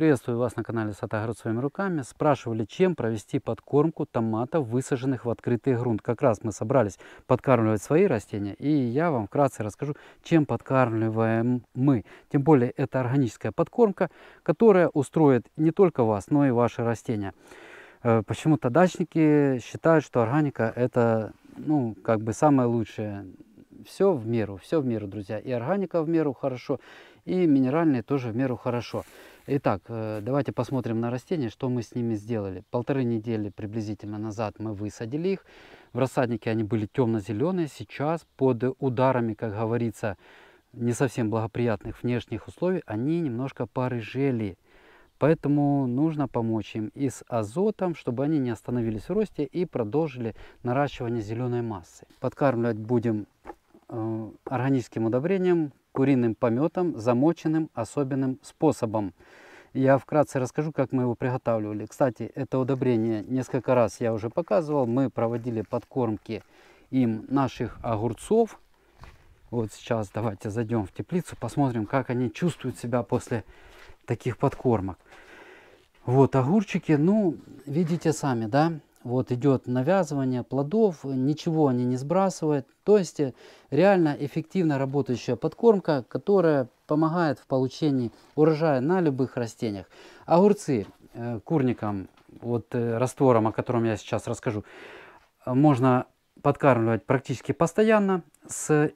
Приветствую вас на канале Сатагород своими руками. Спрашивали, чем провести подкормку томатов, высаженных в открытый грунт. Как раз мы собрались подкармливать свои растения, и я вам вкратце расскажу, чем подкармливаем мы. Тем более, это органическая подкормка, которая устроит не только вас, но и ваши растения. Э, почему-то дачники считают, что органика это ну, как бы самое лучшее. Все в меру, все в меру, друзья. И органика в меру хорошо, и минеральные тоже в меру хорошо. Итак, э, давайте посмотрим на растения, что мы с ними сделали. Полторы недели приблизительно назад мы высадили их. В рассаднике они были темно-зеленые. Сейчас под ударами, как говорится, не совсем благоприятных внешних условий, они немножко порыжели. Поэтому нужно помочь им и с азотом, чтобы они не остановились в росте и продолжили наращивание зеленой массы. Подкармливать будем э, органическим удобрением, куриным пометом, замоченным особенным способом – я вкратце расскажу, как мы его приготавливали. Кстати, это удобрение несколько раз я уже показывал. Мы проводили подкормки им наших огурцов. Вот сейчас давайте зайдем в теплицу, посмотрим, как они чувствуют себя после таких подкормок. Вот огурчики, ну, видите сами, да, вот идет навязывание плодов, ничего они не сбрасывают. То есть э, реально эффективно работающая подкормка, которая помогает в получении урожая на любых растениях. Огурцы э, курникам вот э, раствором, о котором я сейчас расскажу, можно подкармливать практически постоянно с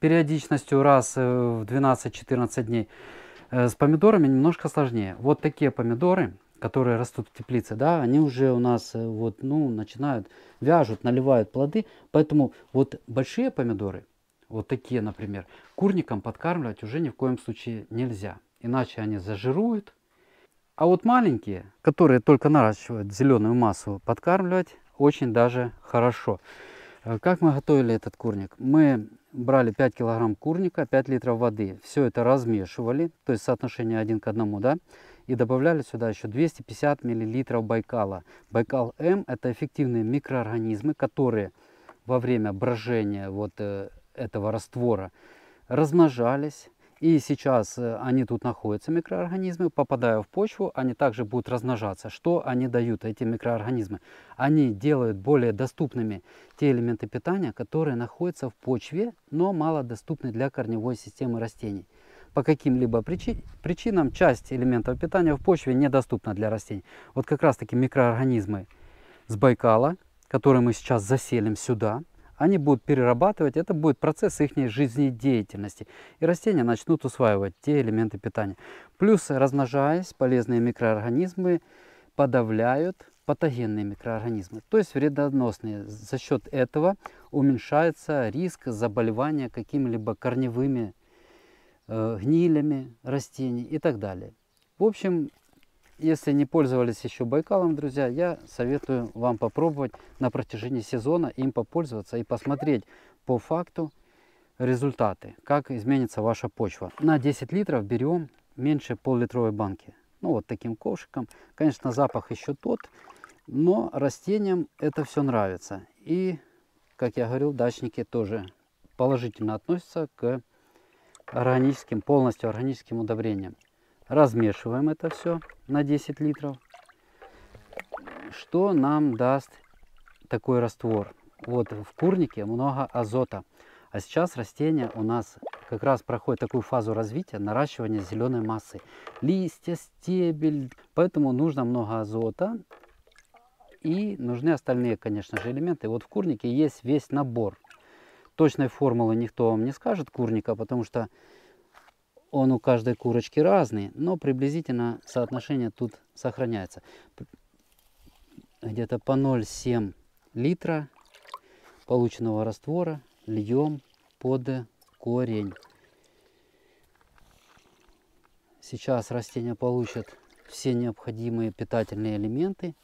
периодичностью раз в 12-14 дней. С помидорами немножко сложнее. Вот такие помидоры которые растут в теплице, да, они уже у нас э, вот, ну, начинают, вяжут, наливают плоды. Поэтому вот большие помидоры, вот такие, например, курникам подкармливать уже ни в коем случае нельзя. Иначе они зажируют. А вот маленькие, которые только наращивают зеленую массу, подкармливать очень даже хорошо. Э, как мы готовили этот курник? Мы брали 5 килограмм курника, 5 литров воды. Все это размешивали, то есть соотношение один к одному, да, и добавляли сюда еще 250 миллилитров Байкала. Байкал-М – это эффективные микроорганизмы, которые во время брожения вот э, этого раствора размножались, и сейчас э, они тут находятся, микроорганизмы, попадая в почву, они также будут размножаться. Что они дают, эти микроорганизмы? Они делают более доступными те элементы питания, которые находятся в почве, но мало доступны для корневой системы растений. По каким-либо причинам часть элементов питания в почве недоступна для растений. Вот как раз таки микроорганизмы с Байкала, которые мы сейчас заселим сюда – они будут перерабатывать, это будет процесс их жизнедеятельности. И растения начнут усваивать те элементы питания. Плюс, размножаясь, полезные микроорганизмы подавляют патогенные микроорганизмы, то есть вредоносные. За счет этого уменьшается риск заболевания какими-либо корневыми э, гнилями растений и так далее. В общем, если не пользовались еще Байкалом, друзья, я советую вам попробовать на протяжении сезона им попользоваться и посмотреть по факту результаты, как изменится ваша почва. На 10 литров берем меньше пол-литровой банки. Ну вот таким ковшиком. Конечно, запах еще тот, но растениям это все нравится. И, как я говорил, дачники тоже положительно относятся к органическим, полностью органическим удобрениям. Размешиваем это все на 10 литров. Что нам даст такой раствор? Вот в курнике много азота. А сейчас растение у нас как раз проходит такую фазу развития, наращивания зеленой массы. Листья, стебель. Поэтому нужно много азота. И нужны остальные, конечно же, элементы. Вот в курнике есть весь набор. Точной формулы никто вам не скажет курника, потому что он у каждой курочки разный, но приблизительно соотношение тут сохраняется. Где-то по 0,7 литра полученного раствора льем под корень. Сейчас растения получат все необходимые питательные элементы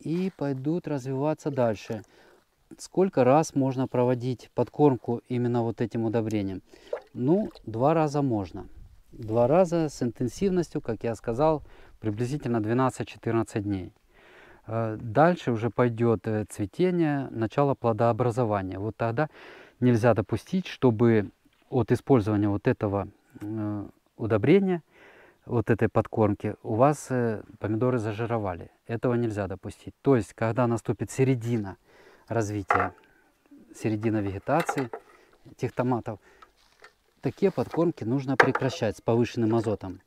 и пойдут развиваться дальше. Сколько раз можно проводить подкормку именно вот этим удобрением? Ну, два раза можно. Два раза с интенсивностью, как я сказал, приблизительно 12-14 дней. Э, дальше уже пойдет э, цветение, начало плодообразования. Вот тогда нельзя допустить, чтобы от использования вот этого э, удобрения, вот этой подкормки, у вас помидоры зажировали. Этого нельзя допустить. То есть, когда наступит середина развития, середина вегетации этих томатов – такие подкормки нужно прекращать с повышенным азотом.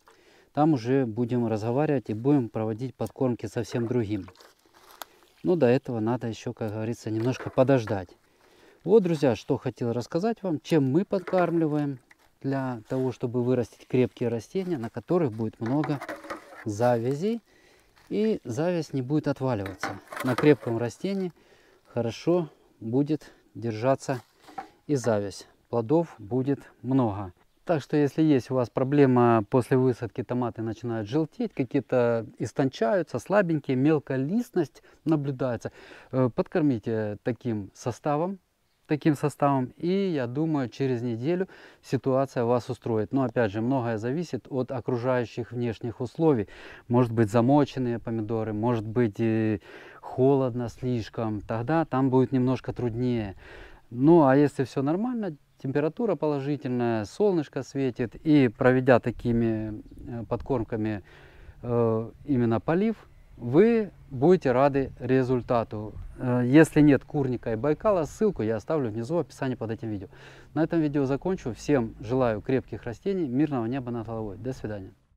Там уже будем разговаривать и будем проводить подкормки совсем другим. Но ну, до этого надо еще, как говорится, немножко подождать. Вот, друзья, что хотел рассказать вам, чем мы подкармливаем для того, чтобы вырастить крепкие растения, на которых будет много завязей. И завязь не будет отваливаться. На крепком растении хорошо будет держаться и завязь плодов будет много. Так что если есть у вас проблема после высадки томаты начинают желтеть, какие-то истончаются, слабенькие, мелкая листность наблюдается, э, подкормите таким составом, таким составом, и я думаю, через неделю ситуация вас устроит. Но опять же, многое зависит от окружающих внешних условий. Может быть замоченные помидоры, может быть холодно слишком, тогда там будет немножко труднее. Ну а если все нормально, температура положительная, солнышко светит. И проведя такими э, подкормками э, именно полив, вы будете рады результату. Э, если нет Курника и Байкала, ссылку я оставлю внизу в описании под этим видео. На этом видео закончу. Всем желаю крепких растений, мирного неба над головой. До свидания.